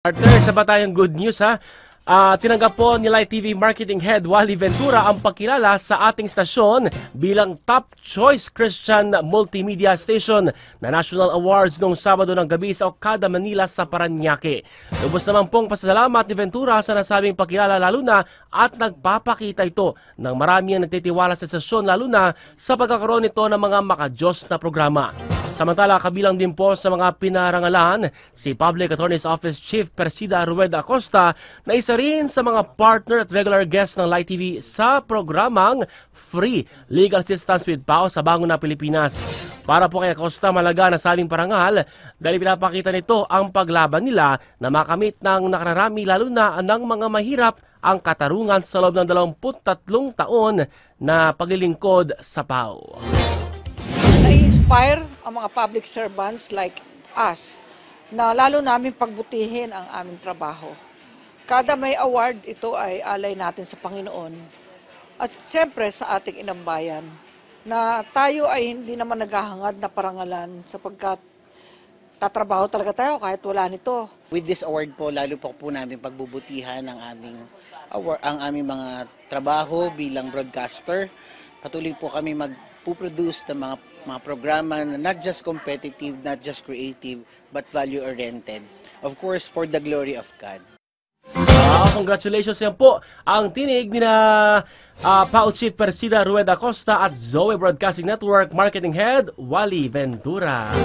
Partner, sa batayang good news ha, uh, tinanggap po ni Light TV Marketing Head Wally Ventura ang pakilala sa ating stasyon bilang Top Choice Christian Multimedia Station na National Awards noong Sabado ng gabi sa Okada, Manila sa Paranaque. Lubos naman pong pasasalamat ni Ventura sa nasabing pakilala lalo na at nagpapakita ito ng marami ang nagtitiwala sa stasyon lalo na sa pagkakaroon nito ng mga makajos na programa. Samantala, kabilang din po sa mga pinarangalan, si Public Attorney's Office Chief Persida Rueda Acosta na isa rin sa mga partner at regular guest ng Light TV sa programang Free Legal Assistance with PAO sa Bangon na Pilipinas. Para po kay Acosta malaga na sabing parangal dahil pinapakita nito ang paglaban nila na makamit ng nakararami lalo na ng mga mahirap ang katarungan sa loob ng 23 taon na paglilingkod sa PAO inspire ang mga public servants like us na lalo namin pagbutihin ang aming trabaho. Kada may award, ito ay alay natin sa Panginoon at siyempre sa ating inang bayan na tayo ay hindi naman naghahangad na parangalan sapagkat tatrabaho talaga tayo kahit wala nito. With this award po, lalo po po namin pagbubutihan ang aming, award, ang aming mga trabaho bilang broadcaster. Patuloy po kami mag produce ng mga, mga programa na not just competitive, not just creative, but value-oriented. Of course, for the glory of God. Uh, congratulations yan po ang tinig ni na uh, ah, Paul Chief Persida Rueda Costa at Zoe Broadcasting Network Marketing Head Wally Ventura.